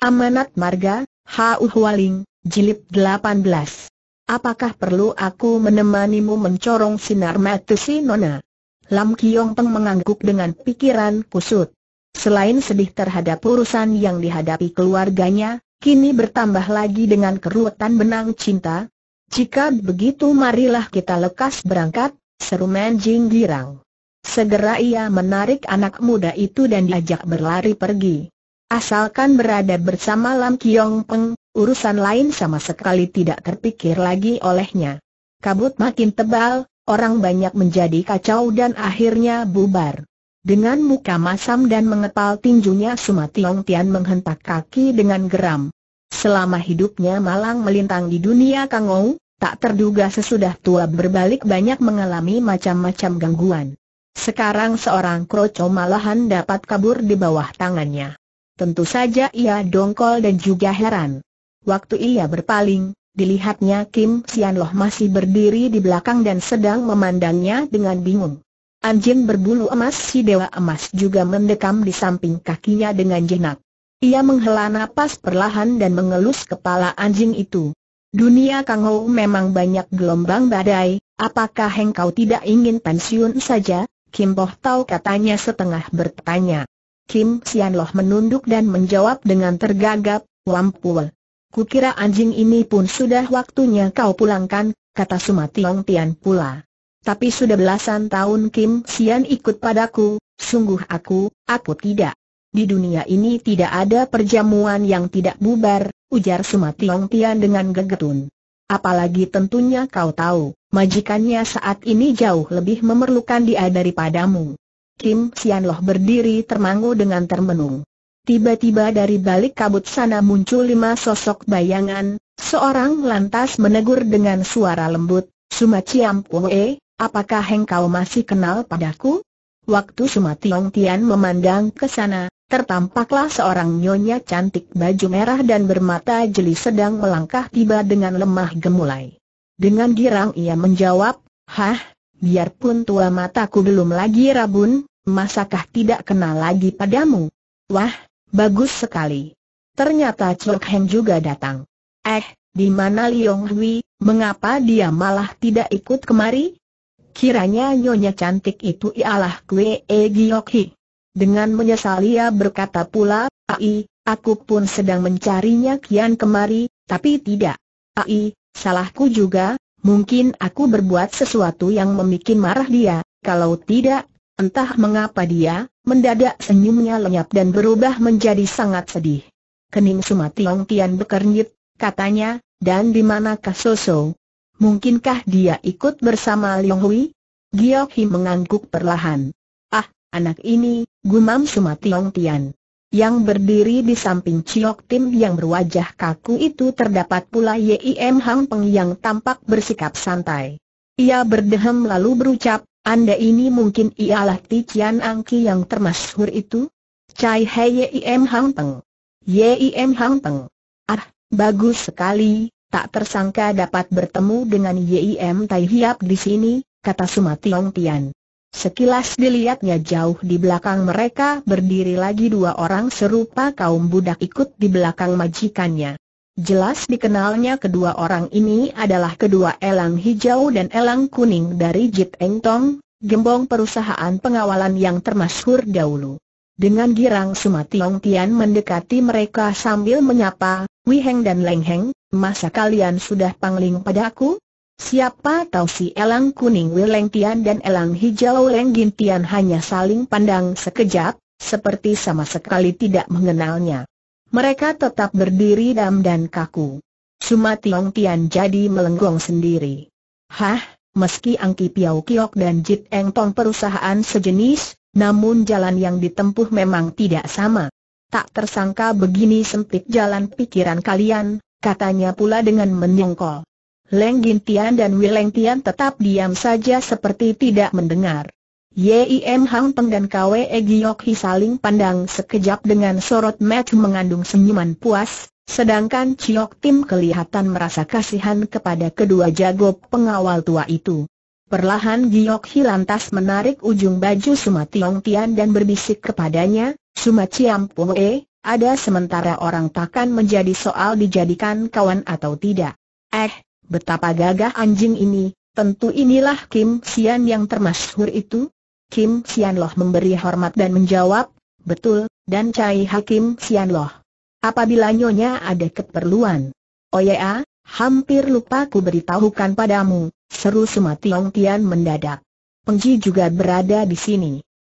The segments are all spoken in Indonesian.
Amanat Marga, H.U. Hualing, Jilid 18. Apakah perlu aku menemanimu mencorong sinar mata si Nona? Lam Kiong Peng mengangguk dengan pikiran kusut. Selain sedih terhadap urusan yang dihadapi keluarganya, kini bertambah lagi dengan keruwetan benang cinta. Jika begitu marilah kita lekas berangkat, seru Menjing Girang. Segera ia menarik anak muda itu dan diajak berlari pergi. Asalkan berada bersama Lam Kiong Peng, urusan lain sama sekali tidak terpikir lagi olehnya. Kabut makin tebal, orang banyak menjadi kacau dan akhirnya bubar. Dengan muka masam dan mengepal tinjunya Sumationg Tian menghentak kaki dengan geram. Selama hidupnya malang melintang di dunia Kangou, tak terduga sesudah tua berbalik banyak mengalami macam-macam gangguan. Sekarang seorang kroco malahan dapat kabur di bawah tangannya. Tentu saja ia dongkol dan juga heran. Waktu ia berpaling, dilihatnya Kim Sianloh masih berdiri di belakang dan sedang memandangnya dengan bingung. Anjing berbulu emas si Dewa Emas juga mendekam di samping kakinya dengan jenak. Ia menghela napas perlahan dan mengelus kepala anjing itu. Dunia Kang Ho memang banyak gelombang badai, apakah engkau tidak ingin pensiun saja? Kim Boh Tau katanya setengah bertanya. Kim Sianloh menunduk dan menjawab dengan tergagap, Wampul. Kukira anjing ini pun sudah waktunya kau pulangkan, kata Sumationg Tian pula. Tapi sudah belasan tahun Kim Sian ikut padaku, sungguh aku, aku tidak. Di dunia ini tidak ada perjamuan yang tidak bubar, ujar Sumationg Tian dengan gegetun. Apalagi tentunya kau tahu, majikannya saat ini jauh lebih memerlukan dia daripadamu. Kim Sian Loh berdiri termangu dengan termenung. Tiba-tiba dari balik kabut sana muncul lima sosok bayangan, seorang lantas menegur dengan suara lembut, Suma Ciam Pue, apakah engkau masih kenal padaku? Waktu Suma Tiong Tian memandang ke sana, tertampaklah seorang nyonya cantik baju merah dan bermata jeli sedang melangkah tiba dengan lemah gemulai. Dengan girang ia menjawab, Hah, biarpun tua mataku belum lagi rabun, masakah tidak kenal lagi padamu? Wah, bagus sekali. Ternyata Chok Heng juga datang. Eh, di mana Liong Hui, mengapa dia malah tidak ikut kemari? Kiranya nyonya cantik itu ialah Kwe E Giok Hi. Dengan menyesal ia berkata pula, Ai, aku pun sedang mencarinya kian kemari, tapi tidak. Ai, salahku juga, mungkin aku berbuat sesuatu yang memikin marah dia, kalau tidak, Entah mengapa dia, mendadak senyumnya lenyap dan berubah menjadi sangat sedih. Kening Sumationg Tian bekernyit, katanya, dan di manakah Soso? Mungkinkah dia ikut bersama Liong Hui? Giok Hi mengangguk perlahan. Ah, anak ini, gumam Sumationg Tian. Yang berdiri di samping Chiok Tim yang berwajah kaku itu terdapat pula Yim Hang Peng yang tampak bersikap santai. Ia berdehem lalu berucap, anda ini mungkin ialah Tician Angki yang termasyhur itu? Cai Ye Yim Hang Teng. Yim Hang Teng. Ah, bagus sekali, tak tersangka dapat bertemu dengan Yim Tai Hiap di sini, kata Suma Tian. Sekilas dilihatnya jauh di belakang mereka berdiri lagi dua orang serupa kaum budak ikut di belakang majikannya. Jelas dikenalnya kedua orang ini adalah kedua elang hijau dan elang kuning dari Jit Eng Tong, gembong perusahaan pengawalan yang termasyhur dahulu. Dengan girang Sumationg Tian mendekati mereka sambil menyapa, Wiheng dan Leng Heng, masa kalian sudah pangling padaku? Siapa tahu si elang kuning Leng Tian dan elang hijau Leng Gin Tian hanya saling pandang sekejap, seperti sama sekali tidak mengenalnya. Mereka tetap berdiri dam dan kaku. Suma Tiong Tian jadi melenggong sendiri. Hah, meski Angki Piau Kiok dan Jit Eng Tong perusahaan sejenis, namun jalan yang ditempuh memang tidak sama. Tak tersangka begini sempit jalan pikiran kalian, katanya pula dengan menyongkol. Leng Gintian dan Wileng Tian tetap diam saja seperti tidak mendengar. Yim Hang Peng dan Kwe Giok Hi saling pandang sekejap dengan sorot mata mengandung senyuman puas, sedangkan Chiok Tim kelihatan merasa kasihan kepada kedua jago pengawal tua itu. Perlahan Giok Hi lantas menarik ujung baju Suma Tiong Tian dan berbisik kepadanya, Sumat Ciam eh, ada sementara orang takkan menjadi soal dijadikan kawan atau tidak. Eh, betapa gagah anjing ini, tentu inilah Kim Sian yang termasyhur itu? Kim Sian Loh memberi hormat dan menjawab, betul, dan Cai Hakim Sian Loh. Apabila nyonya ada keperluan. Oh ya, hampir lupa ku beritahukan padamu, seru Suma Tiong Tian mendadak. Pengji juga berada di sini.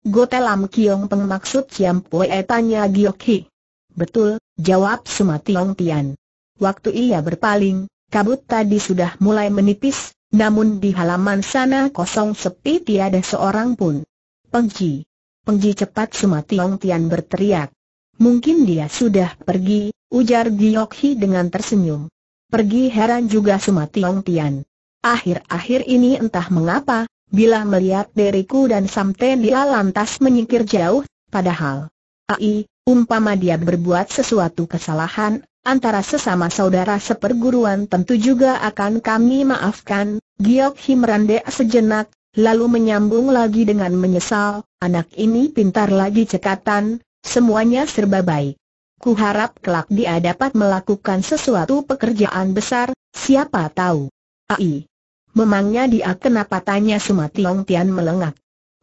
Gotelam Kiong Peng maksud Siam Poe tanya Giok Betul, jawab Suma Tiong Tian. Waktu ia berpaling, kabut tadi sudah mulai menipis, namun di halaman sana kosong sepi tiada seorang pun. Pengji. Pengji cepat Sumationg Tian berteriak. Mungkin dia sudah pergi, ujar Giokhi dengan tersenyum. Pergi heran juga Sumationg Tian. Akhir-akhir ini entah mengapa, bila melihat deriku dan Samten dia lantas menyingkir jauh, padahal. Ai, umpama dia berbuat sesuatu kesalahan, antara sesama saudara seperguruan tentu juga akan kami maafkan, Giok Him merandek sejenak, lalu menyambung lagi dengan menyesal, anak ini pintar lagi cekatan, semuanya serba baik. Kuharap kelak dia dapat melakukan sesuatu pekerjaan besar, siapa tahu. Ai. Memangnya dia kenapa tanya Sumationg Tian melengak.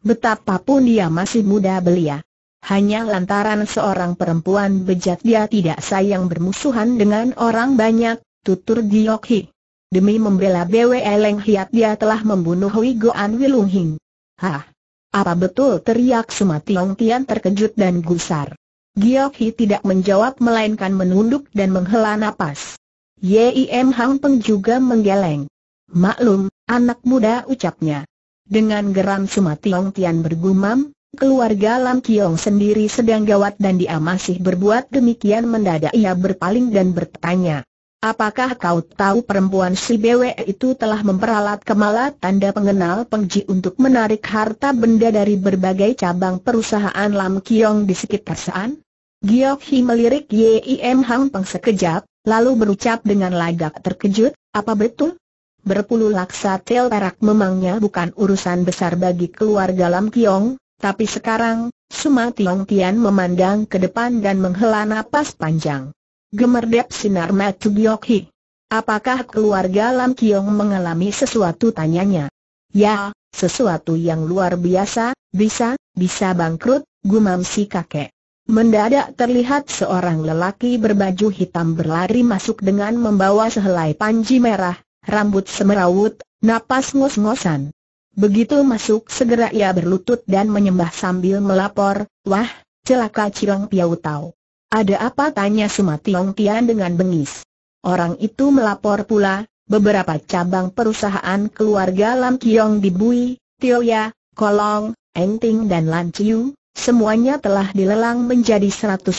Betapapun dia masih muda belia. Hanya lantaran seorang perempuan bejat dia tidak sayang bermusuhan dengan orang banyak, tutur Giokhi. Demi membela Bwe Leng Hiat dia telah membunuh Hui Goan Wilung Hing. Hah? Apa betul teriak Tiong Tian terkejut dan gusar. Giok Hi tidak menjawab melainkan menunduk dan menghela napas. Yim Hang Peng juga menggeleng. Maklum, anak muda ucapnya. Dengan geram Tiong Tian bergumam, Keluarga Lam Kiong sendiri sedang gawat dan dia masih berbuat demikian mendadak ia berpaling dan bertanya Apakah kau tahu perempuan si Bwe itu telah memperalat kemala tanda pengenal pengji untuk menarik harta benda dari berbagai cabang perusahaan Lam Kiong di sekitar Saan? Giok Hi melirik Yim Hang Peng sekejap, lalu berucap dengan lagak terkejut, apa betul? Berpuluh laksa tel perak memangnya bukan urusan besar bagi keluarga Lam Kiong, tapi sekarang, Suma Tiong Tian memandang ke depan dan menghela napas panjang. Gemerdep sinar mata Giokhi. Apakah keluarga Lam Kiong mengalami sesuatu tanyanya? Ya, sesuatu yang luar biasa, bisa, bisa bangkrut, gumam si kakek. Mendadak terlihat seorang lelaki berbaju hitam berlari masuk dengan membawa sehelai panji merah, rambut semerawut, napas ngos-ngosan. Begitu masuk segera ia berlutut dan menyembah sambil melapor, wah, celaka cirang Piau Tau. Ada apa tanya Sumationg Tian dengan bengis. Orang itu melapor pula, beberapa cabang perusahaan keluarga Lam Kiong di Bui, Tioya, Kolong, Enting dan Lan Chiu, semuanya telah dilelang menjadi 150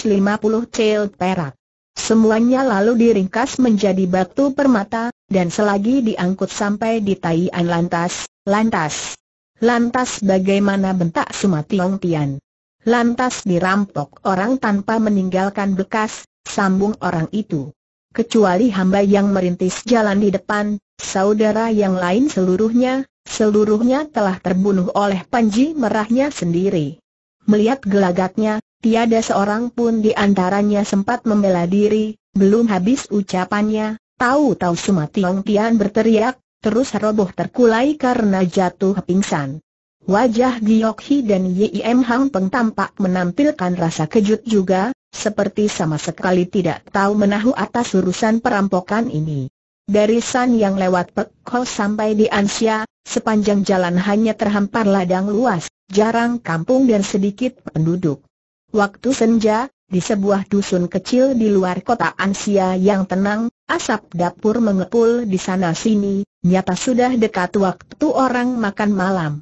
cel perak. Semuanya lalu diringkas menjadi batu permata, dan selagi diangkut sampai di Taian lantas, lantas. Lantas bagaimana bentak Sumationg Tian? Lantas dirampok orang tanpa meninggalkan bekas, sambung orang itu. Kecuali hamba yang merintis jalan di depan, saudara yang lain seluruhnya, seluruhnya telah terbunuh oleh Panji merahnya sendiri. Melihat gelagatnya, tiada seorang pun di antaranya sempat membela diri, belum habis ucapannya, tahu-tahu Sumationg Tian berteriak, terus roboh terkulai karena jatuh pingsan. Wajah Giok Hi dan Yim Hang Peng tampak menampilkan rasa kejut juga, seperti sama sekali tidak tahu menahu atas urusan perampokan ini. Dari San yang lewat Pek Ho sampai di Ansia, sepanjang jalan hanya terhampar ladang luas, jarang kampung dan sedikit penduduk. Waktu senja, di sebuah dusun kecil di luar kota Ansia yang tenang, asap dapur mengepul di sana-sini, nyata sudah dekat waktu orang makan malam.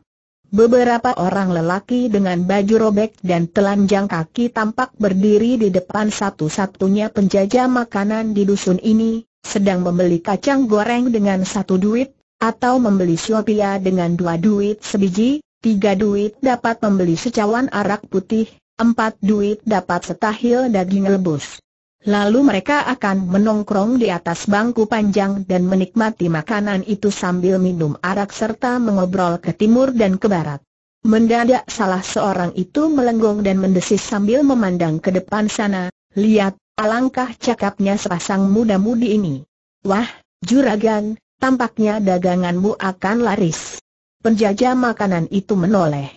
Beberapa orang lelaki dengan baju robek dan telanjang kaki tampak berdiri di depan satu-satunya penjajah makanan di dusun ini, sedang membeli kacang goreng dengan satu duit, atau membeli suapia dengan dua duit sebiji, tiga duit dapat membeli secawan arak putih, empat duit dapat setahil daging rebus. Lalu mereka akan menongkrong di atas bangku panjang dan menikmati makanan itu sambil minum arak serta mengobrol ke timur dan ke barat. Mendadak salah seorang itu melenggong dan mendesis sambil memandang ke depan sana, lihat, alangkah cakapnya sepasang muda-mudi ini. Wah, juragan, tampaknya daganganmu akan laris. Penjajah makanan itu menoleh.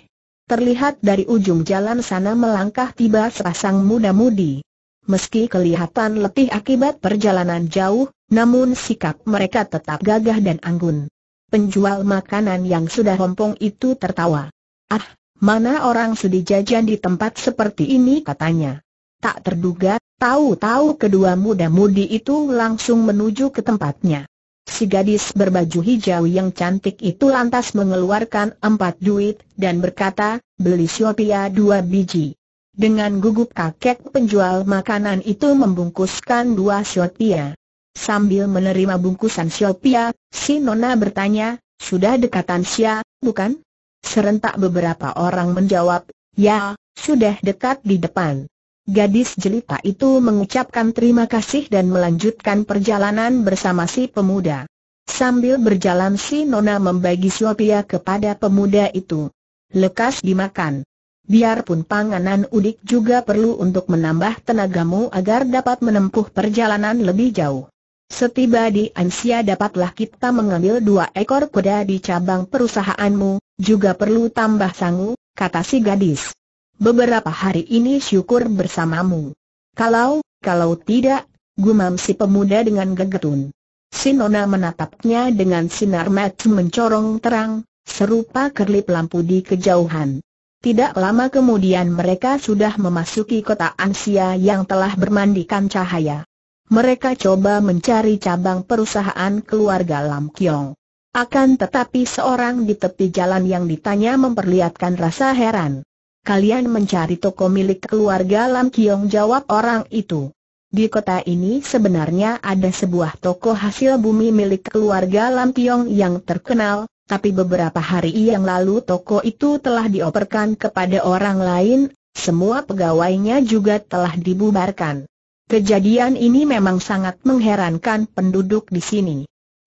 Terlihat dari ujung jalan sana melangkah tiba sepasang muda-mudi. Meski kelihatan letih akibat perjalanan jauh, namun sikap mereka tetap gagah dan anggun. Penjual makanan yang sudah rompong itu tertawa. Ah, mana orang sudi jajan di tempat seperti ini katanya. Tak terduga, tahu-tahu kedua muda-mudi itu langsung menuju ke tempatnya. Si gadis berbaju hijau yang cantik itu lantas mengeluarkan empat duit dan berkata, beli siopia dua biji. Dengan gugup kakek penjual makanan itu membungkuskan dua siopia. Sambil menerima bungkusan siopia, si Nona bertanya, sudah dekatan Sia, bukan? Serentak beberapa orang menjawab, ya, sudah dekat di depan. Gadis jelita itu mengucapkan terima kasih dan melanjutkan perjalanan bersama si pemuda. Sambil berjalan si Nona membagi siopia kepada pemuda itu. Lekas dimakan. Biarpun panganan udik juga perlu untuk menambah tenagamu agar dapat menempuh perjalanan lebih jauh. Setiba di Ansia dapatlah kita mengambil dua ekor kuda di cabang perusahaanmu, juga perlu tambah sangu, kata si gadis. Beberapa hari ini syukur bersamamu. Kalau, kalau tidak, gumam si pemuda dengan gegetun. Sinona menatapnya dengan sinar mata mencorong terang, serupa kerlip lampu di kejauhan. Tidak lama kemudian mereka sudah memasuki kota Ansia yang telah bermandikan cahaya. Mereka coba mencari cabang perusahaan keluarga Lam Kiong. Akan tetapi seorang di tepi jalan yang ditanya memperlihatkan rasa heran. Kalian mencari toko milik keluarga Lam Kiong jawab orang itu. Di kota ini sebenarnya ada sebuah toko hasil bumi milik keluarga Lam Kiong yang terkenal, tapi beberapa hari yang lalu toko itu telah dioperkan kepada orang lain, semua pegawainya juga telah dibubarkan. Kejadian ini memang sangat mengherankan penduduk di sini.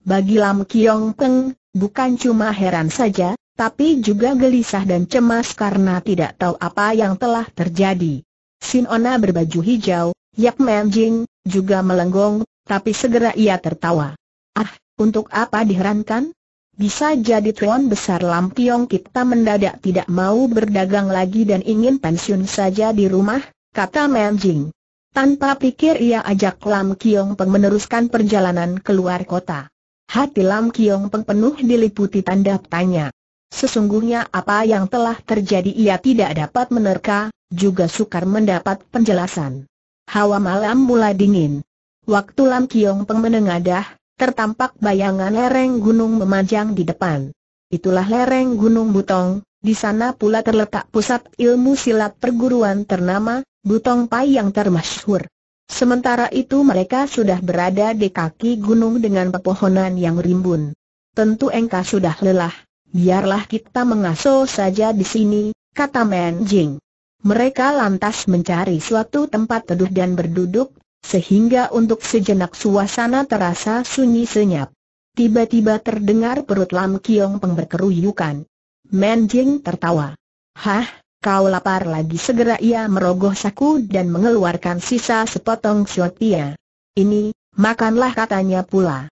Bagi Lam Kiong Peng, bukan cuma heran saja, tapi juga gelisah dan cemas karena tidak tahu apa yang telah terjadi. Sinona berbaju hijau, Yap Jing, juga melenggong, tapi segera ia tertawa. Ah, untuk apa diherankan? Bisa jadi tuan besar Lampiong kita mendadak tidak mau berdagang lagi dan ingin pensiun saja di rumah, kata Manjing. Tanpa pikir ia ajak Lam Kiong Peng meneruskan perjalanan keluar kota. Hati Lam Kiong Peng penuh diliputi tanda tanya. Sesungguhnya apa yang telah terjadi ia tidak dapat menerka, juga sukar mendapat penjelasan. Hawa malam mulai dingin. Waktu Lam Kiong Peng menengadah, tertampak bayangan lereng gunung memanjang di depan. Itulah lereng Gunung Butong, di sana pula terletak pusat ilmu silat perguruan ternama, Butong Pai yang termasyhur. Sementara itu mereka sudah berada di kaki gunung dengan pepohonan yang rimbun. Tentu engkau sudah lelah, biarlah kita mengaso saja di sini, kata Men Jing. Mereka lantas mencari suatu tempat teduh dan berduduk, sehingga untuk sejenak suasana terasa sunyi senyap. Tiba-tiba terdengar perut Lam Kiong Peng berkeruyukan. Men Jing tertawa. Hah, kau lapar lagi segera ia merogoh saku dan mengeluarkan sisa sepotong siotia. Ini, makanlah katanya pula.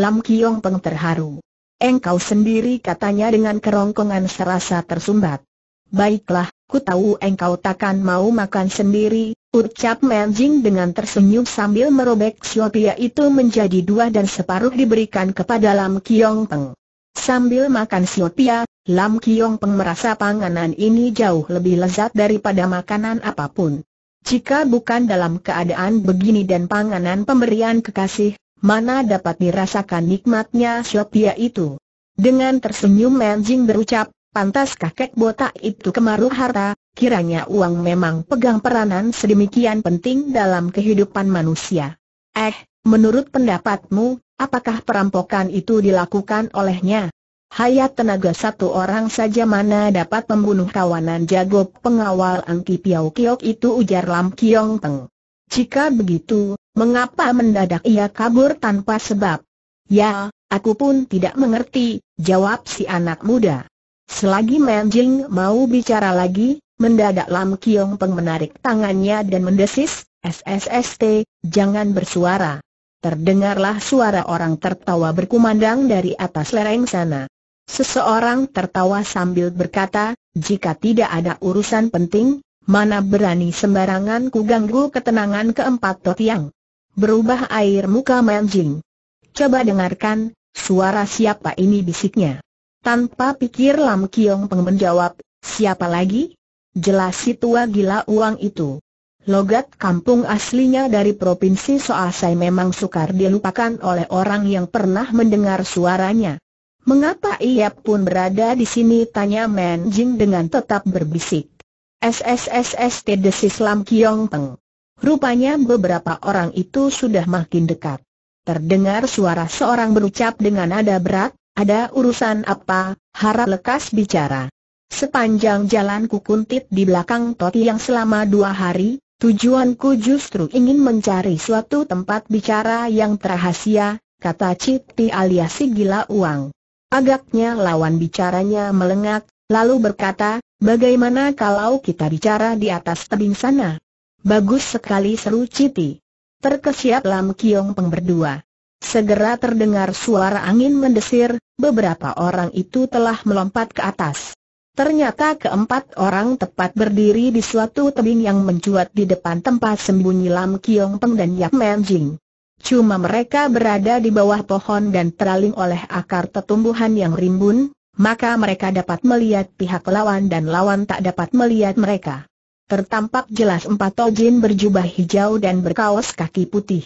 Lam Kiong Peng terharu. Engkau sendiri katanya dengan kerongkongan serasa tersumbat. Baiklah, ku tahu engkau takkan mau makan sendiri, Ucap Manjing dengan tersenyum sambil merobek siopia itu menjadi dua dan separuh diberikan kepada Lam Kiong Peng. Sambil makan siopia, Lam Kiong Peng merasa panganan ini jauh lebih lezat daripada makanan apapun. Jika bukan dalam keadaan begini dan panganan pemberian kekasih, mana dapat dirasakan nikmatnya siopia itu. Dengan tersenyum Manjing berucap, Pantas kakek botak itu kemaruh harta, kiranya uang memang pegang peranan sedemikian penting dalam kehidupan manusia. Eh, menurut pendapatmu, apakah perampokan itu dilakukan olehnya? Hayat tenaga satu orang saja mana dapat membunuh kawanan jago pengawal Angki piao Kiok itu ujar Lam Kiong Teng. Jika begitu, mengapa mendadak ia kabur tanpa sebab? Ya, aku pun tidak mengerti, jawab si anak muda. Selagi Manjing mau bicara lagi, mendadak Lam Kiong Peng menarik tangannya dan mendesis, SSST, jangan bersuara. Terdengarlah suara orang tertawa berkumandang dari atas lereng sana. Seseorang tertawa sambil berkata, jika tidak ada urusan penting, mana berani sembarangan kuganggu ketenangan keempat totiang. Berubah air muka Manjing. Coba dengarkan, suara siapa ini bisiknya. Tanpa pikir Lam Kiong Peng menjawab, siapa lagi? Jelas si tua gila uang itu. Logat kampung aslinya dari Provinsi Soasai memang sukar dilupakan oleh orang yang pernah mendengar suaranya. Mengapa ia pun berada di sini? Tanya Jing dengan tetap berbisik. SSSST desis Lam Kiong Peng. Rupanya beberapa orang itu sudah makin dekat. Terdengar suara seorang berucap dengan nada berat, ada urusan apa? Harap lekas bicara. Sepanjang jalan kukuntit di belakang Toti yang selama dua hari, tujuanku justru ingin mencari suatu tempat bicara yang terahasia, kata Citi alias si gila uang. Agaknya lawan bicaranya melengak, lalu berkata, bagaimana kalau kita bicara di atas tebing sana? Bagus sekali seru Citi. Terkesiap Lam Kiong Peng berdua. Segera terdengar suara angin mendesir, beberapa orang itu telah melompat ke atas. Ternyata keempat orang tepat berdiri di suatu tebing yang mencuat di depan tempat sembunyi Lam Kiong Peng dan Yap Mem Jing. Cuma mereka berada di bawah pohon dan teraling oleh akar tetumbuhan yang rimbun, maka mereka dapat melihat pihak lawan dan lawan tak dapat melihat mereka. Tertampak jelas empat tojin berjubah hijau dan berkaos kaki putih.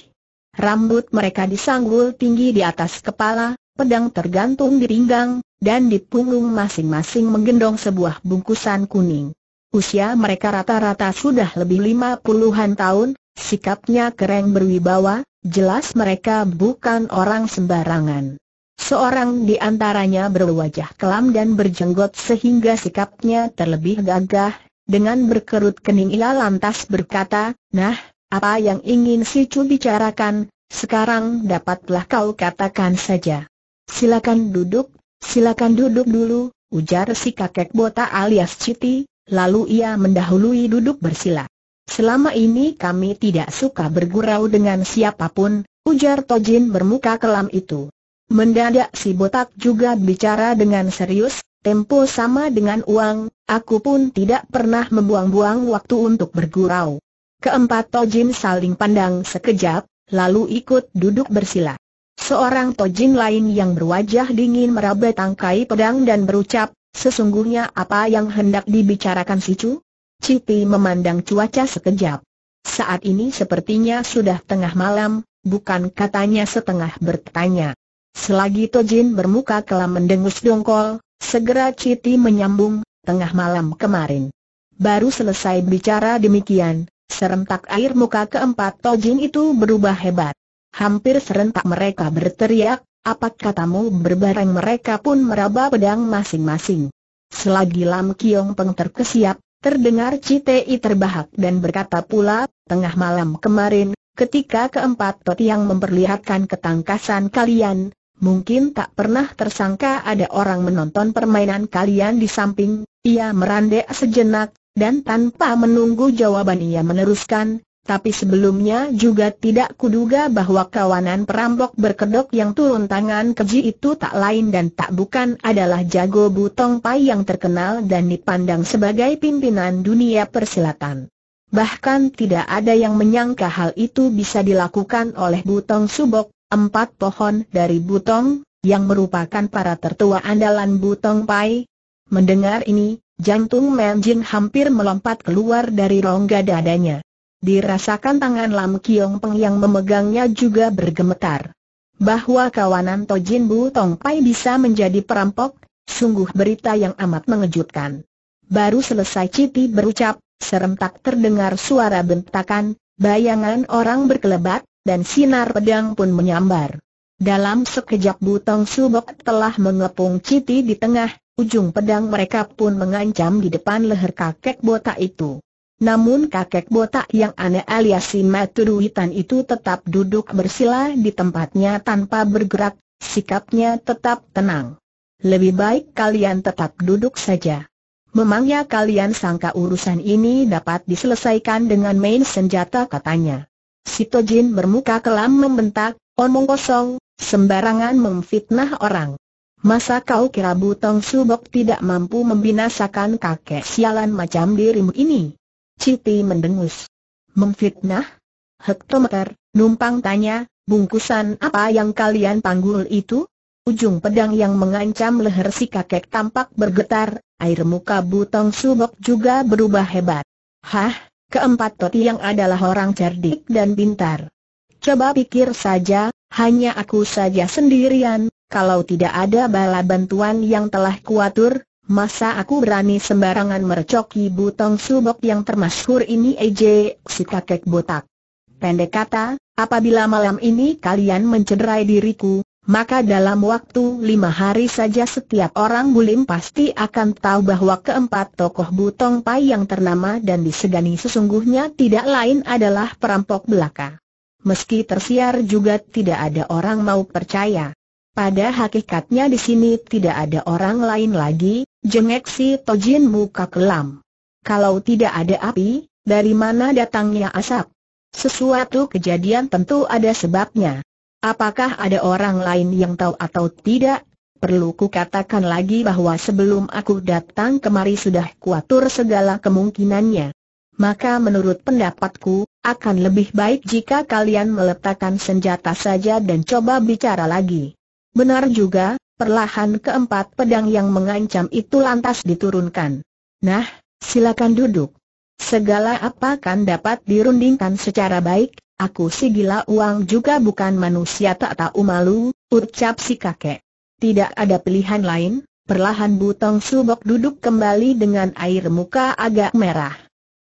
Rambut mereka disanggul tinggi di atas kepala, pedang tergantung di pinggang, dan di punggung masing-masing menggendong sebuah bungkusan kuning. Usia mereka rata-rata sudah lebih lima puluhan tahun, sikapnya keren berwibawa, jelas mereka bukan orang sembarangan. Seorang di antaranya berwajah kelam dan berjenggot sehingga sikapnya terlebih gagah, dengan berkerut kening ia lantas berkata, Nah, apa yang ingin si Chu bicarakan, sekarang dapatlah kau katakan saja. Silakan duduk, silakan duduk dulu, ujar si kakek bota alias Citi, lalu ia mendahului duduk bersila. Selama ini kami tidak suka bergurau dengan siapapun, ujar Tojin bermuka kelam itu. Mendadak si botak juga bicara dengan serius, tempo sama dengan uang, aku pun tidak pernah membuang-buang waktu untuk bergurau. Keempat Tojin saling pandang sekejap, lalu ikut duduk bersila. Seorang Tojin lain yang berwajah dingin meraba tangkai pedang dan berucap, sesungguhnya apa yang hendak dibicarakan si Chu? Cipi memandang cuaca sekejap. Saat ini sepertinya sudah tengah malam, bukan katanya setengah bertanya. Selagi Tojin bermuka kelam mendengus dongkol, segera Citi menyambung, tengah malam kemarin. Baru selesai bicara demikian, Serentak air muka keempat Tojin itu berubah hebat. Hampir serentak mereka berteriak, apa katamu berbareng mereka pun meraba pedang masing-masing. Selagi Lam Kiong Peng terkesiap, terdengar Citei terbahak dan berkata pula, tengah malam kemarin, ketika keempat tot yang memperlihatkan ketangkasan kalian, mungkin tak pernah tersangka ada orang menonton permainan kalian di samping, ia merandek sejenak, dan tanpa menunggu jawaban ia meneruskan, tapi sebelumnya juga tidak kuduga bahwa kawanan perampok berkedok yang turun tangan keji itu tak lain dan tak bukan adalah Jago Butong Pai yang terkenal dan dipandang sebagai pimpinan dunia persilatan. Bahkan tidak ada yang menyangka hal itu bisa dilakukan oleh Butong Subok, empat pohon dari Butong, yang merupakan para tertua andalan Butong Pai. Mendengar ini, Jantung Menjin hampir melompat keluar dari rongga dadanya. Dirasakan tangan Lam Kiong Peng yang memegangnya juga bergemetar. Bahwa kawanan Tojin Bu Tong Pai bisa menjadi perampok, sungguh berita yang amat mengejutkan. Baru selesai Citi berucap, serentak terdengar suara bentakan, bayangan orang berkelebat, dan sinar pedang pun menyambar. Dalam sekejap Bu Tong Subok telah mengepung Citi di tengah, Ujung pedang mereka pun mengancam di depan leher kakek botak itu. Namun kakek botak yang aneh alias si itu tetap duduk bersila di tempatnya tanpa bergerak, sikapnya tetap tenang. Lebih baik kalian tetap duduk saja. Memangnya kalian sangka urusan ini dapat diselesaikan dengan main senjata katanya. Si Tojin bermuka kelam membentak, omong kosong, sembarangan memfitnah orang. Masa kau kira Butong Subok tidak mampu membinasakan kakek sialan macam dirimu ini? Citi mendengus. Memfitnah? Hektometer, numpang tanya, bungkusan apa yang kalian panggul itu? Ujung pedang yang mengancam leher si kakek tampak bergetar, air muka Butong Subok juga berubah hebat. Hah, keempat toti yang adalah orang cerdik dan pintar. Coba pikir saja, hanya aku saja sendirian, kalau tidak ada bala bantuan yang telah kuatur, masa aku berani sembarangan mercoki butong subok yang termasyhur ini ej, si kakek botak. Pendek kata, apabila malam ini kalian mencederai diriku, maka dalam waktu lima hari saja setiap orang bulim pasti akan tahu bahwa keempat tokoh Butong Pai yang ternama dan disegani sesungguhnya tidak lain adalah perampok belaka. Meski tersiar juga tidak ada orang mau percaya. Pada hakikatnya di sini tidak ada orang lain lagi, jengek si Tojin muka kelam. Kalau tidak ada api, dari mana datangnya asap? Sesuatu kejadian tentu ada sebabnya. Apakah ada orang lain yang tahu atau tidak? Perlu kukatakan lagi bahwa sebelum aku datang kemari sudah kuatur segala kemungkinannya. Maka menurut pendapatku, akan lebih baik jika kalian meletakkan senjata saja dan coba bicara lagi. Benar juga, perlahan keempat pedang yang mengancam itu lantas diturunkan. Nah, silakan duduk. Segala apa kan dapat dirundingkan secara baik, aku si gila uang juga bukan manusia tak tahu malu, ucap si kakek. Tidak ada pilihan lain, perlahan Butong Subok duduk kembali dengan air muka agak merah.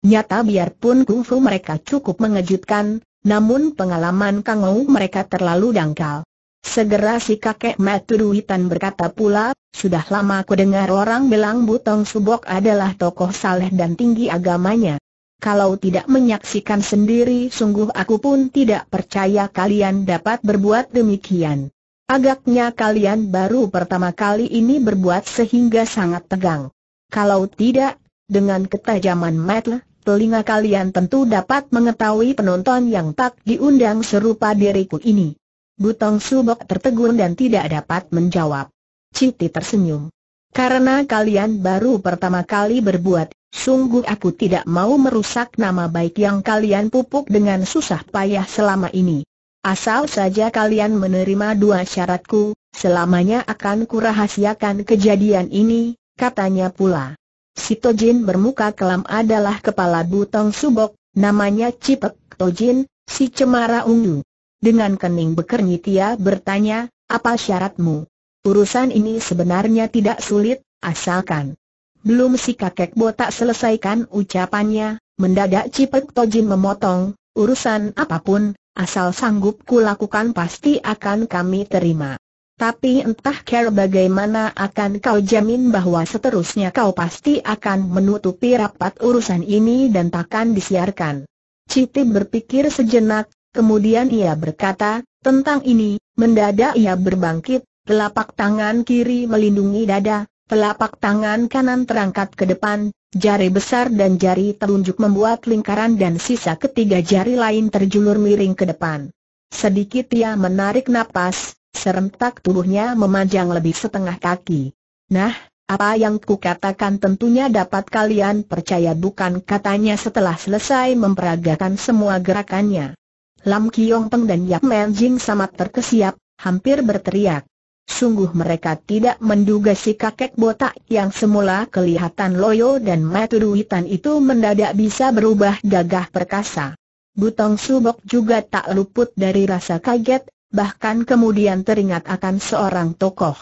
Nyata biarpun kungfu mereka cukup mengejutkan, namun pengalaman kangau mereka terlalu dangkal. Segera si kakek Maturuitan berkata pula, sudah lama aku dengar orang bilang Butong Subok adalah tokoh saleh dan tinggi agamanya. Kalau tidak menyaksikan sendiri sungguh aku pun tidak percaya kalian dapat berbuat demikian. Agaknya kalian baru pertama kali ini berbuat sehingga sangat tegang. Kalau tidak, dengan ketajaman Matle, telinga kalian tentu dapat mengetahui penonton yang tak diundang serupa diriku ini. Butong Subok tertegun dan tidak dapat menjawab. Citi tersenyum. Karena kalian baru pertama kali berbuat, sungguh aku tidak mau merusak nama baik yang kalian pupuk dengan susah payah selama ini. Asal saja kalian menerima dua syaratku, selamanya akan kurahasiakan kejadian ini, katanya pula. Si Tojin bermuka kelam adalah kepala Butong Subok, namanya Cipek Tojin, si Cemara Ungu. Dengan kening bekernyit ia bertanya, apa syaratmu? Urusan ini sebenarnya tidak sulit, asalkan. Belum si kakek botak selesaikan ucapannya, mendadak Cipek Tojin memotong, urusan apapun, asal sanggup kulakukan pasti akan kami terima. Tapi entah care bagaimana akan kau jamin bahwa seterusnya kau pasti akan menutupi rapat urusan ini dan takkan disiarkan. Citi berpikir sejenak, Kemudian ia berkata, tentang ini, mendadak ia berbangkit, telapak tangan kiri melindungi dada, telapak tangan kanan terangkat ke depan, jari besar dan jari telunjuk membuat lingkaran dan sisa ketiga jari lain terjulur miring ke depan. Sedikit ia menarik napas, serentak tubuhnya memanjang lebih setengah kaki. Nah, apa yang kukatakan tentunya dapat kalian percaya bukan katanya setelah selesai memperagakan semua gerakannya. Lam Kiong Peng dan Yap Men Jing sama terkesiap, hampir berteriak. Sungguh mereka tidak menduga si kakek botak yang semula kelihatan loyo dan duitan itu mendadak bisa berubah gagah perkasa. Butong Subok juga tak luput dari rasa kaget, bahkan kemudian teringat akan seorang tokoh.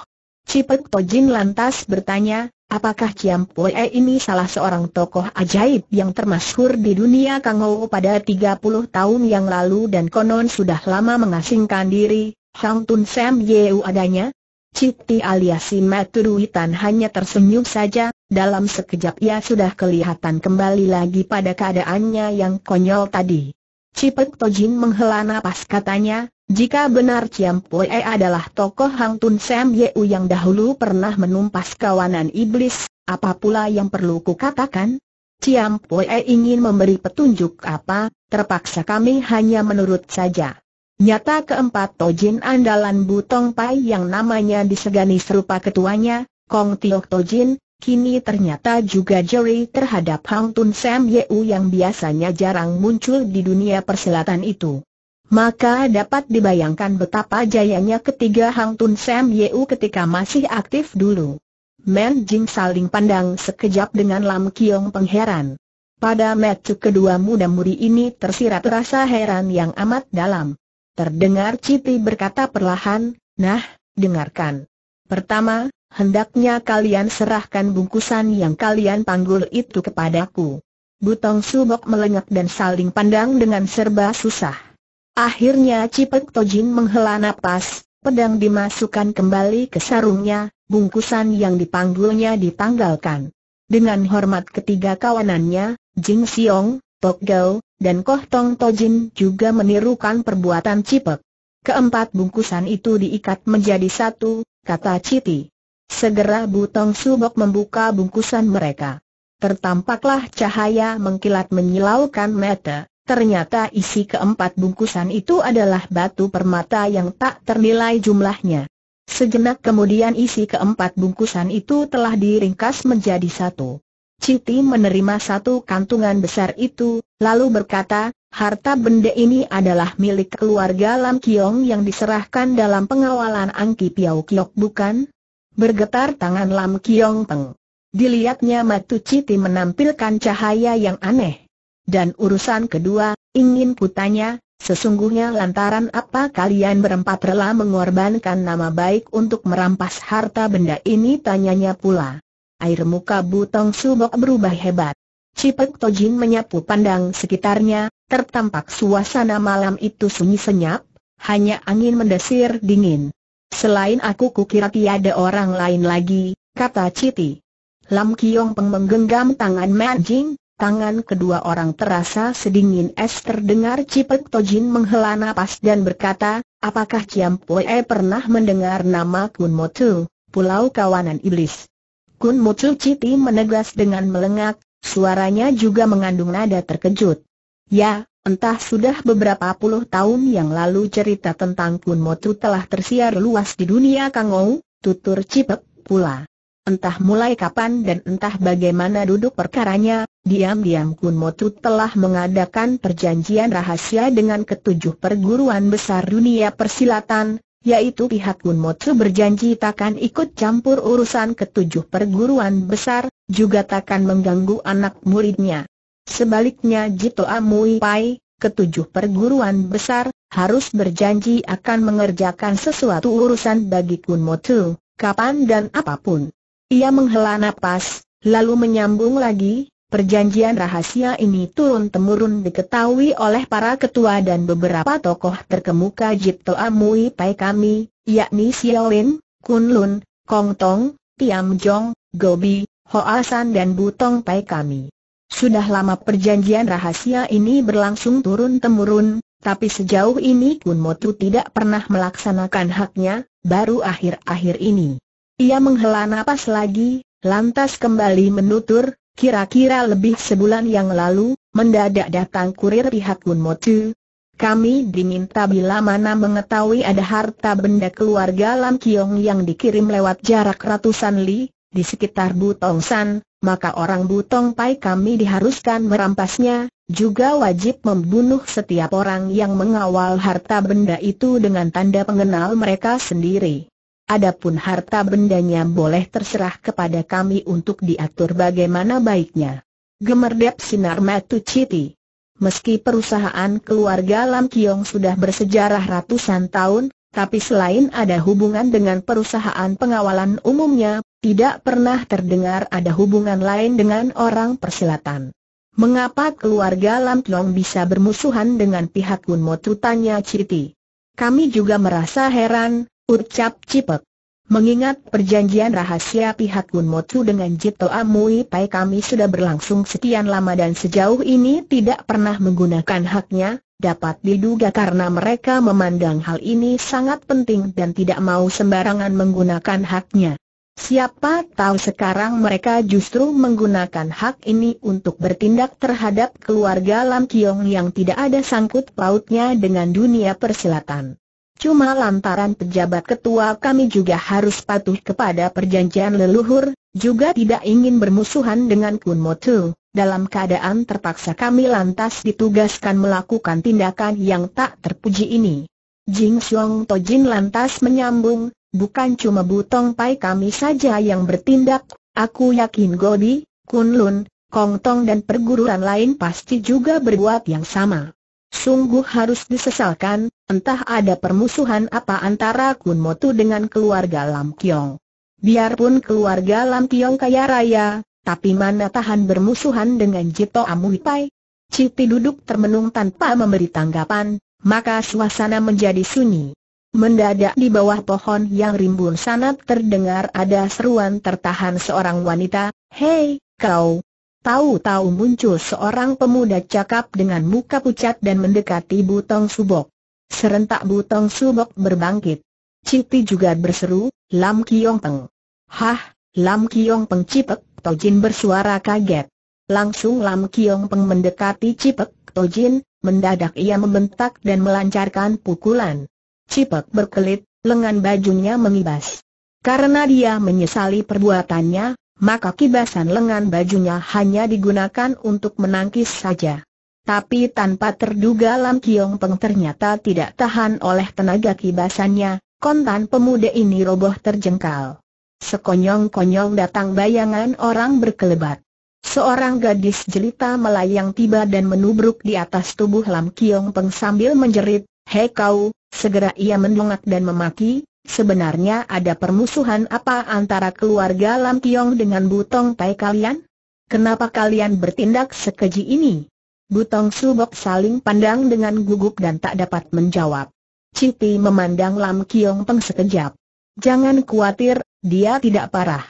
Cipek Pojin lantas bertanya, Apakah Kiam Pue ini salah seorang tokoh ajaib yang termasyhur di dunia Kang Kangou pada 30 tahun yang lalu dan konon sudah lama mengasingkan diri? Hang Tun Sam Yeu adanya? Citi alias si Maturuitan hanya tersenyum saja, dalam sekejap ia sudah kelihatan kembali lagi pada keadaannya yang konyol tadi. Cipet Tojin menghela napas katanya, jika benar Ciam Poe adalah tokoh Hang Tun Sam Yeu yang dahulu pernah menumpas kawanan iblis, apa pula yang perlu kukatakan? Ciam Poe ingin memberi petunjuk apa, terpaksa kami hanya menurut saja. Nyata keempat Tojin andalan Butong Pai yang namanya disegani serupa ketuanya, Kong Tiok Tojin, Kini ternyata juga jeri terhadap Hang Tun Sam Yeu yang biasanya jarang muncul di dunia persilatan itu maka dapat dibayangkan betapa jayanya ketiga Hang Tun Sam Yeu ketika masih aktif dulu. Men Jing saling pandang sekejap dengan Lam Kiong pengheran. Pada metu kedua muda muri ini tersirat rasa heran yang amat dalam. Terdengar Citi berkata perlahan, nah, dengarkan. Pertama, hendaknya kalian serahkan bungkusan yang kalian panggul itu kepadaku. Butong Subok melengak dan saling pandang dengan serba susah. Akhirnya Cipek Tojin menghela nafas, pedang dimasukkan kembali ke sarungnya, bungkusan yang dipanggulnya ditanggalkan. Dengan hormat ketiga kawanannya, Jing Xiong, Tok Gao, dan Koh Tong Tojin juga menirukan perbuatan Cipek. Keempat bungkusan itu diikat menjadi satu, kata Citi. Segera Butong Subok membuka bungkusan mereka. Tertampaklah cahaya mengkilat menyilaukan mata. Ternyata isi keempat bungkusan itu adalah batu permata yang tak ternilai jumlahnya. Sejenak kemudian isi keempat bungkusan itu telah diringkas menjadi satu. Citi menerima satu kantungan besar itu, lalu berkata, harta benda ini adalah milik keluarga Lam Kiong yang diserahkan dalam pengawalan Angki Piau Kiok bukan? Bergetar tangan Lam Kiong Peng. Dilihatnya Matu Citi menampilkan cahaya yang aneh. Dan urusan kedua, ingin kutanya, sesungguhnya lantaran apa kalian berempat rela mengorbankan nama baik untuk merampas harta benda ini tanyanya pula. Air muka Butong Subok berubah hebat. Cipek Tojin menyapu pandang sekitarnya, tertampak suasana malam itu sunyi senyap, hanya angin mendesir dingin. Selain aku kukira tiada orang lain lagi, kata Citi. Lam Kiong Peng menggenggam tangan Manjing, Tangan kedua orang terasa sedingin es terdengar Cipek Tojin menghela nafas dan berkata, apakah Ciam Poe pernah mendengar nama Kun Motu, Pulau Kawanan Iblis? Kun Motu Citi menegas dengan melengak, suaranya juga mengandung nada terkejut. Ya, entah sudah beberapa puluh tahun yang lalu cerita tentang Kun Motu telah tersiar luas di dunia Kangou, tutur Cipek pula. Entah mulai kapan dan entah bagaimana duduk perkaranya, Diam-diam Kun Motu telah mengadakan perjanjian rahasia dengan ketujuh perguruan besar dunia persilatan, yaitu pihak Kun Motu berjanji takkan ikut campur urusan ketujuh perguruan besar, juga takkan mengganggu anak muridnya. Sebaliknya Jito Amui Pai, ketujuh perguruan besar, harus berjanji akan mengerjakan sesuatu urusan bagi Kun Motu, kapan dan apapun. Ia menghela napas, lalu menyambung lagi, Perjanjian rahasia ini turun-temurun diketahui oleh para ketua dan beberapa tokoh terkemuka Jipto Amui Pai kami, yakni Xiaolin, Kunlun, Kong Tong, Tiam Jong, Gobi, Hoasan dan Butong Pai kami. Sudah lama perjanjian rahasia ini berlangsung turun-temurun, tapi sejauh ini Kun Motu tidak pernah melaksanakan haknya, baru akhir-akhir ini. Ia menghela napas lagi, lantas kembali menutur, Kira-kira lebih sebulan yang lalu, mendadak datang kurir pihak Kun Motu. Kami diminta bila mana mengetahui ada harta benda keluarga Lam Kiong yang dikirim lewat jarak ratusan li, di sekitar Butong San, maka orang Butong Pai kami diharuskan merampasnya, juga wajib membunuh setiap orang yang mengawal harta benda itu dengan tanda pengenal mereka sendiri. Adapun harta bendanya boleh terserah kepada kami untuk diatur bagaimana baiknya. Gemerdep sinar matu citi. Meski perusahaan keluarga Lam Kiong sudah bersejarah ratusan tahun, tapi selain ada hubungan dengan perusahaan pengawalan umumnya, tidak pernah terdengar ada hubungan lain dengan orang persilatan. Mengapa keluarga Lam Kiong bisa bermusuhan dengan pihak Kun tanya Citi? Kami juga merasa heran, ucap Cipek. Mengingat perjanjian rahasia pihak Kun dengan Jito Amui Pai kami sudah berlangsung sekian lama dan sejauh ini tidak pernah menggunakan haknya, dapat diduga karena mereka memandang hal ini sangat penting dan tidak mau sembarangan menggunakan haknya. Siapa tahu sekarang mereka justru menggunakan hak ini untuk bertindak terhadap keluarga Lam Kiong yang tidak ada sangkut pautnya dengan dunia persilatan. Cuma lantaran pejabat ketua kami juga harus patuh kepada perjanjian leluhur, juga tidak ingin bermusuhan dengan Kun Motu. Dalam keadaan terpaksa kami lantas ditugaskan melakukan tindakan yang tak terpuji ini. Jing Xiong Tojin lantas menyambung, bukan cuma Butong Pai kami saja yang bertindak, aku yakin Godi, Kun Lun, Kong Tong dan perguruan lain pasti juga berbuat yang sama. Sungguh harus disesalkan, Entah ada permusuhan apa antara Kun Motu dengan keluarga Lam Kiong. Biarpun keluarga Lam Kiong kaya raya, tapi mana tahan bermusuhan dengan Jito Amui Pai? Citi duduk termenung tanpa memberi tanggapan, maka suasana menjadi sunyi. Mendadak di bawah pohon yang rimbun sanat terdengar ada seruan tertahan seorang wanita, Hei, kau! Tahu-tahu muncul seorang pemuda cakap dengan muka pucat dan mendekati Butong Subok. Serentak Butong Subok berbangkit. Citi juga berseru, Lam Kiong Peng. Hah, Lam Kiong Peng Cipek, Tojin bersuara kaget. Langsung Lam Kiong Peng mendekati Cipek, Tojin, mendadak ia membentak dan melancarkan pukulan. Cipek berkelit, lengan bajunya mengibas. Karena dia menyesali perbuatannya, maka kibasan lengan bajunya hanya digunakan untuk menangkis saja. Tapi tanpa terduga Lam Kiong Peng ternyata tidak tahan oleh tenaga kibasannya, kontan pemuda ini roboh terjengkal. Sekonyong-konyong datang bayangan orang berkelebat. Seorang gadis jelita melayang tiba dan menubruk di atas tubuh Lam Kiong Peng sambil menjerit, Hei kau, segera ia mendongak dan memaki, sebenarnya ada permusuhan apa antara keluarga Lam Kiong dengan Butong Tai kalian? Kenapa kalian bertindak sekeji ini? Butong Subok saling pandang dengan gugup dan tak dapat menjawab. Citi memandang Lam Kiong Peng sekejap. Jangan khawatir, dia tidak parah.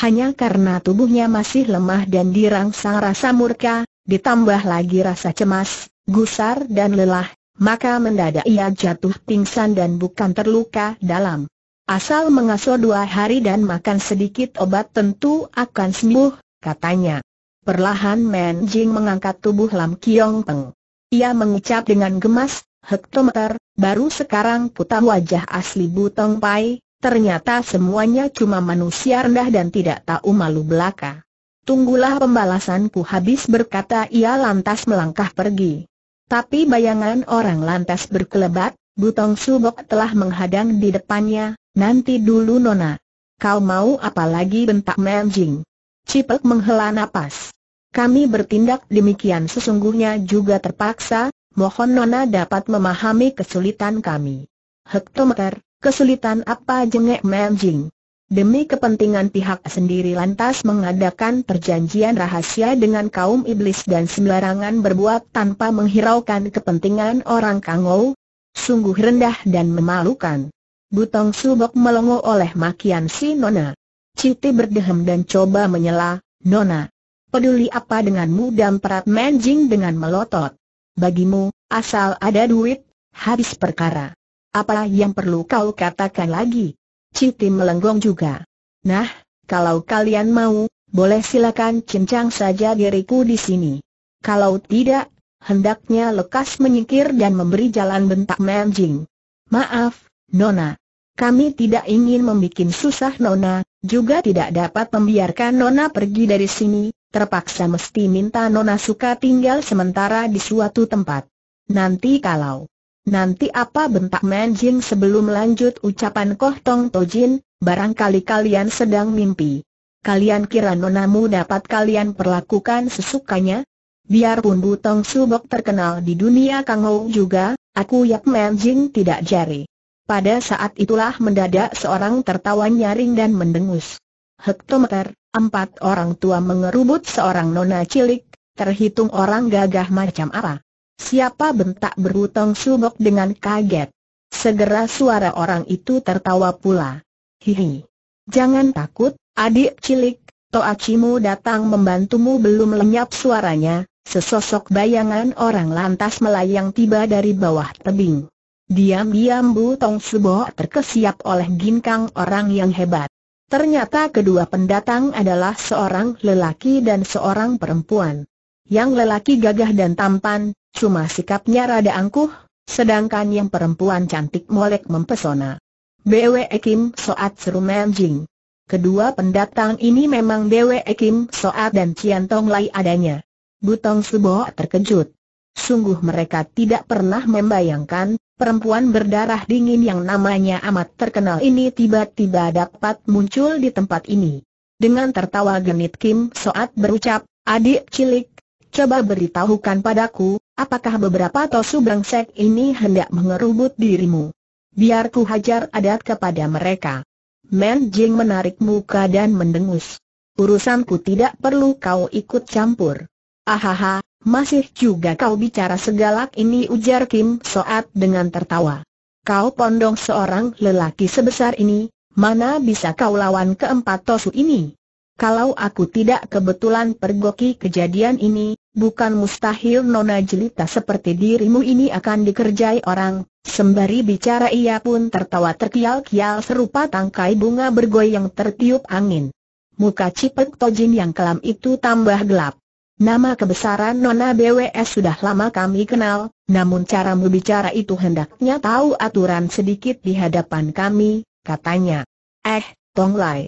Hanya karena tubuhnya masih lemah dan dirangsang rasa murka, ditambah lagi rasa cemas, gusar dan lelah, maka mendadak ia jatuh pingsan dan bukan terluka dalam. Asal mengasuh dua hari dan makan sedikit obat tentu akan sembuh, katanya. Perlahan Men Jing mengangkat tubuh Lam Kiong Peng. Ia mengucap dengan gemas, hektometer, baru sekarang putar wajah asli Butong Pai, ternyata semuanya cuma manusia rendah dan tidak tahu malu belaka. Tunggulah pembalasanku habis berkata ia lantas melangkah pergi. Tapi bayangan orang lantas berkelebat, Butong Subok telah menghadang di depannya, nanti dulu Nona. Kau mau apa lagi bentak Manjing? Cipek menghela napas. Kami bertindak demikian sesungguhnya juga terpaksa, mohon Nona dapat memahami kesulitan kami. Hektometer, kesulitan apa jengek Manjing? Demi kepentingan pihak sendiri lantas mengadakan perjanjian rahasia dengan kaum iblis dan sembarangan berbuat tanpa menghiraukan kepentingan orang Kangou, sungguh rendah dan memalukan. Butong Subok melongo oleh makian si Nona. Citi berdehem dan coba menyela, Nona, Peduli apa denganmu dan perat Manjing dengan melotot. Bagimu, asal ada duit, habis perkara. Apa yang perlu kau katakan lagi? Citi melenggong juga. Nah, kalau kalian mau, boleh silakan cincang saja diriku di sini. Kalau tidak, hendaknya lekas menyingkir dan memberi jalan bentak Manjing. Maaf, Nona. Kami tidak ingin membuat susah Nona, juga tidak dapat membiarkan Nona pergi dari sini, terpaksa mesti minta Nona Suka tinggal sementara di suatu tempat. Nanti kalau Nanti apa bentak Manjing sebelum lanjut ucapan Koh Tong Tojin, barangkali kalian sedang mimpi. Kalian kira nonamu dapat kalian perlakukan sesukanya? Biarpun Butong Subok terkenal di dunia Ho juga, aku Yak Manjing tidak jari. Pada saat itulah mendadak seorang tertawa nyaring dan mendengus. Hektometer, Empat orang tua mengerubut seorang nona cilik, terhitung orang gagah macam apa? Siapa bentak berhutang subok dengan kaget. Segera suara orang itu tertawa pula. Hihi. Jangan takut, adik cilik, Toachimu datang membantumu belum lenyap suaranya, sesosok bayangan orang lantas melayang tiba dari bawah tebing. Diam-diam Bu Tong Subo terkesiap oleh ginkang orang yang hebat. Ternyata kedua pendatang adalah seorang lelaki dan seorang perempuan. Yang lelaki gagah dan tampan, cuma sikapnya rada angkuh, sedangkan yang perempuan cantik molek mempesona. Bwe Kim Soat seru Manjing. Kedua pendatang ini memang Bwe Kim Soat dan Cian Tong Lai adanya. Butong Subo terkejut. Sungguh mereka tidak pernah membayangkan Perempuan berdarah dingin yang namanya amat terkenal ini tiba-tiba dapat muncul di tempat ini. Dengan tertawa genit Kim Soat berucap, adik cilik, coba beritahukan padaku, apakah beberapa tosu brengsek ini hendak mengerubut dirimu? Biar ku hajar adat kepada mereka. Men Jing menarik muka dan mendengus. Urusanku tidak perlu kau ikut campur. Ahaha, masih juga kau bicara segalak ini ujar Kim Soat dengan tertawa. Kau pondong seorang lelaki sebesar ini, mana bisa kau lawan keempat tosu ini? Kalau aku tidak kebetulan pergoki kejadian ini, bukan mustahil Nona Jelita seperti dirimu ini akan dikerjai orang. Sembari bicara ia pun tertawa terkial-kial serupa tangkai bunga bergoyang tertiup angin. Muka Cipek Tojin yang kelam itu tambah gelap. Nama kebesaran Nona BWS sudah lama kami kenal, namun cara berbicara itu hendaknya tahu aturan sedikit di hadapan kami, katanya. Eh, Tong Lai.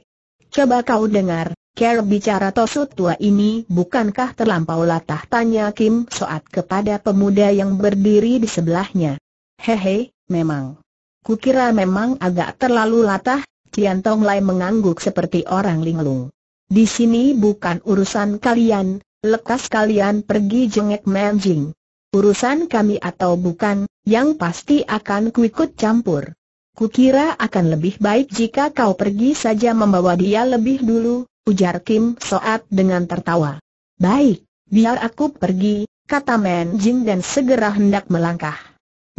Coba kau dengar, Care bicara tosut tua ini bukankah terlampau latah tanya Kim Soat kepada pemuda yang berdiri di sebelahnya. Hehe, memang. Kukira memang agak terlalu latah, Cian Tong Lai mengangguk seperti orang linglung. Di sini bukan urusan kalian, Lekas kalian pergi jengek Manjing. Urusan kami atau bukan, yang pasti akan kuikut campur. Kukira akan lebih baik jika kau pergi saja membawa dia lebih dulu, ujar Kim Soat dengan tertawa. Baik, biar aku pergi, kata Manjing dan segera hendak melangkah.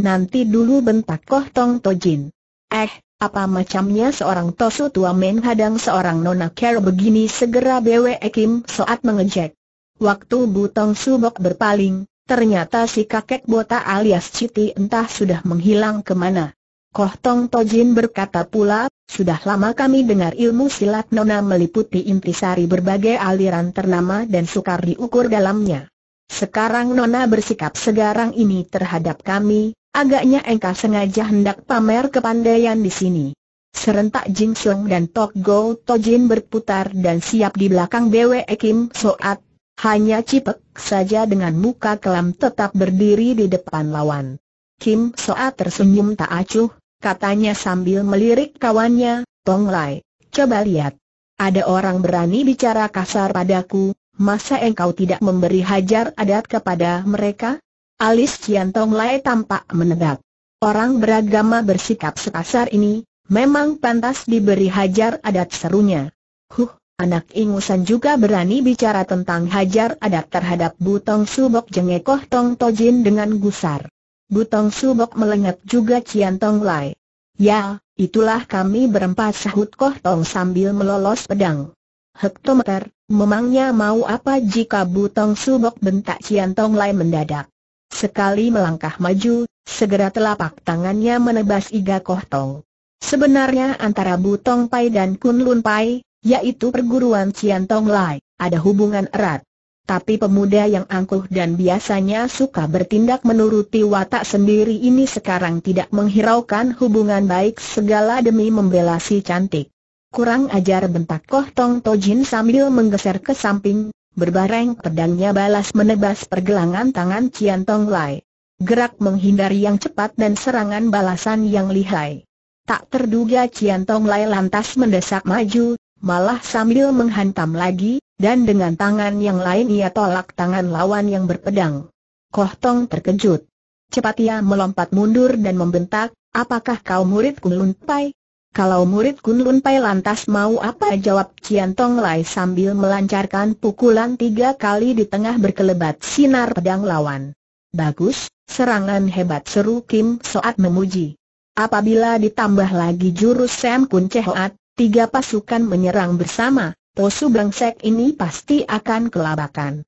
Nanti dulu bentak Koh Tong Tojin. Eh, apa macamnya seorang tosu tua menghadang seorang nona care begini segera BWE Kim Soat mengejek. Waktu Butong Subok berpaling, ternyata si kakek bota alias Citi entah sudah menghilang kemana. Koh Tong Tojin berkata pula, sudah lama kami dengar ilmu silat nona meliputi intisari berbagai aliran ternama dan sukar diukur dalamnya. Sekarang nona bersikap segarang ini terhadap kami, agaknya engkau sengaja hendak pamer kepandaian di sini. Serentak Jin Sung dan Tok Go Tojin berputar dan siap di belakang Bwe Kim Soat hanya cipek saja dengan muka kelam tetap berdiri di depan lawan. Kim Soa tersenyum tak acuh, katanya sambil melirik kawannya, Tong Lai, coba lihat. Ada orang berani bicara kasar padaku, masa engkau tidak memberi hajar adat kepada mereka? Alis Cian Tong Lai tampak menegak. Orang beragama bersikap sekasar ini, memang pantas diberi hajar adat serunya. Huh, Anak ingusan juga berani bicara tentang hajar adat terhadap Butong Subok jengekoh Tong Tojin dengan gusar. Butong Subok melengat juga Cian Tong Lai. Ya, itulah kami berempat sahut Koh Tong sambil melolos pedang. Hektometer, memangnya mau apa jika Butong Subok bentak Cian Tong Lai mendadak. Sekali melangkah maju, segera telapak tangannya menebas iga Koh Tong. Sebenarnya antara Butong Pai dan Kun Lun Pai, yaitu perguruan Cian Tong Lai, ada hubungan erat. Tapi pemuda yang angkuh dan biasanya suka bertindak menuruti watak sendiri ini sekarang tidak menghiraukan hubungan baik segala demi membela si cantik. Kurang ajar bentak Koh Tong Tojin sambil menggeser ke samping, berbareng pedangnya balas menebas pergelangan tangan Cian Tong Lai. Gerak menghindari yang cepat dan serangan balasan yang lihai. Tak terduga Cian Tong Lai lantas mendesak maju, malah sambil menghantam lagi, dan dengan tangan yang lain ia tolak tangan lawan yang berpedang. Koh Tong terkejut. Cepat ia melompat mundur dan membentak, apakah kau murid Kunlun Pai? Kalau murid Kunlun Pai lantas mau apa jawab Cian Tong Lai sambil melancarkan pukulan tiga kali di tengah berkelebat sinar pedang lawan. Bagus, serangan hebat seru Kim Soat memuji. Apabila ditambah lagi jurus Sam Kun Cehoat, Tiga pasukan menyerang bersama, Tosu Bangsek ini pasti akan kelabakan.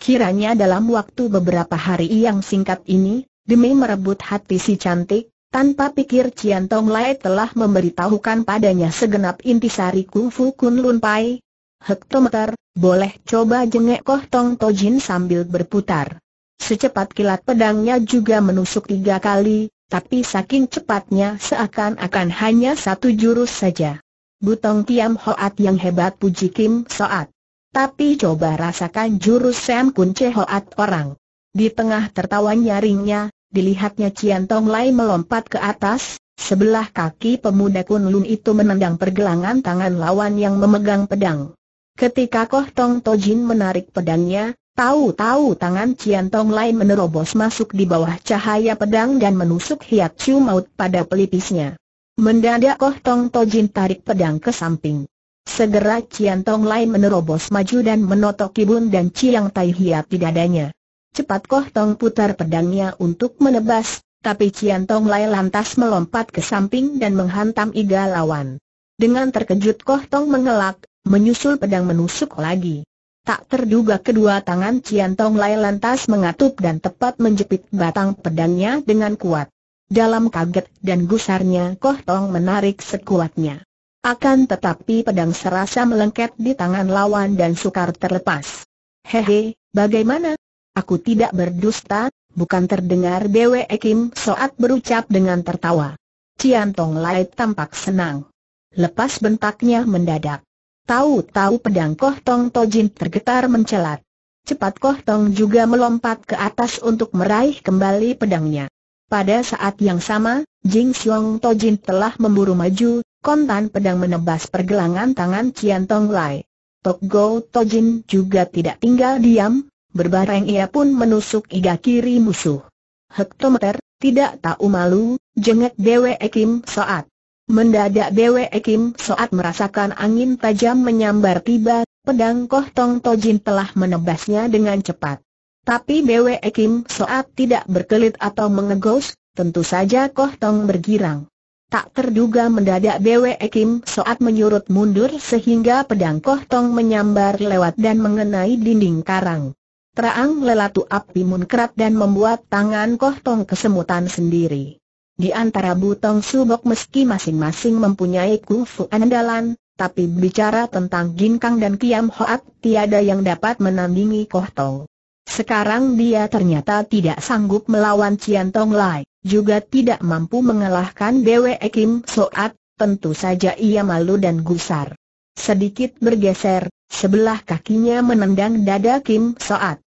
Kiranya dalam waktu beberapa hari yang singkat ini, demi merebut hati si cantik, tanpa pikir Cian Tong Lai telah memberitahukan padanya segenap intisari kungfu Kun Lun Pai. Hektometer, boleh coba jengek Koh Tong Tojin sambil berputar. Secepat kilat pedangnya juga menusuk tiga kali, tapi saking cepatnya seakan-akan hanya satu jurus saja. Butong Tiam Hoat yang hebat puji Kim Soat. Tapi coba rasakan jurus Sam Kun Che Hoat orang. Di tengah tertawa nyaringnya, dilihatnya Cian Tong Lai melompat ke atas, sebelah kaki pemuda Kun Lun itu menendang pergelangan tangan lawan yang memegang pedang. Ketika Koh Tong To Jin menarik pedangnya, tahu-tahu tangan Cian Tong Lai menerobos masuk di bawah cahaya pedang dan menusuk Hiat Chu Maut pada pelipisnya. Mendadak Koh Tong Tojin tarik pedang ke samping. Segera Cian Tong Lai menerobos maju dan menotok Kibun dan Ciang Tai Hiap di dadanya. Cepat Koh Tong putar pedangnya untuk menebas, tapi Cian Tong Lai lantas melompat ke samping dan menghantam iga lawan. Dengan terkejut Koh Tong mengelak, menyusul pedang menusuk lagi. Tak terduga kedua tangan Cian Tong Lai lantas mengatup dan tepat menjepit batang pedangnya dengan kuat. Dalam kaget dan gusarnya Koh Tong menarik sekuatnya. Akan tetapi pedang serasa melengket di tangan lawan dan sukar terlepas. Hehe, bagaimana? Aku tidak berdusta, bukan terdengar Bwe Kim Soat berucap dengan tertawa. Cian Tong Lai tampak senang. Lepas bentaknya mendadak. Tahu-tahu pedang Koh Tong Tojin tergetar mencelat. Cepat Koh Tong juga melompat ke atas untuk meraih kembali pedangnya. Pada saat yang sama, Jing Xiong Tojin telah memburu maju, kontan pedang menebas pergelangan tangan Cian Tong Lai. Tok Go Tojin juga tidak tinggal diam, berbareng ia pun menusuk iga kiri musuh. Hektometer, tidak tahu malu, jengek Dewe Ekim Soat. Mendadak Dewe Ekim Soat merasakan angin tajam menyambar tiba, pedang Koh Tong Tojin telah menebasnya dengan cepat. Tapi Bwe Kim Soat tidak berkelit atau mengegos, tentu saja Koh Tong bergirang. Tak terduga mendadak Bwe Kim Soat menyurut mundur sehingga pedang Koh Tong menyambar lewat dan mengenai dinding karang. Terang lelatu api munkrat dan membuat tangan Koh Tong kesemutan sendiri. Di antara Butong Subok meski masing-masing mempunyai kungfu andalan, tapi bicara tentang Ginkang dan Kiam Hoat tiada yang dapat menandingi Koh Tong. Sekarang dia ternyata tidak sanggup melawan Cian Tong Lai, juga tidak mampu mengalahkan Bwe Kim Soat, tentu saja ia malu dan gusar. Sedikit bergeser, sebelah kakinya menendang dada Kim Soat.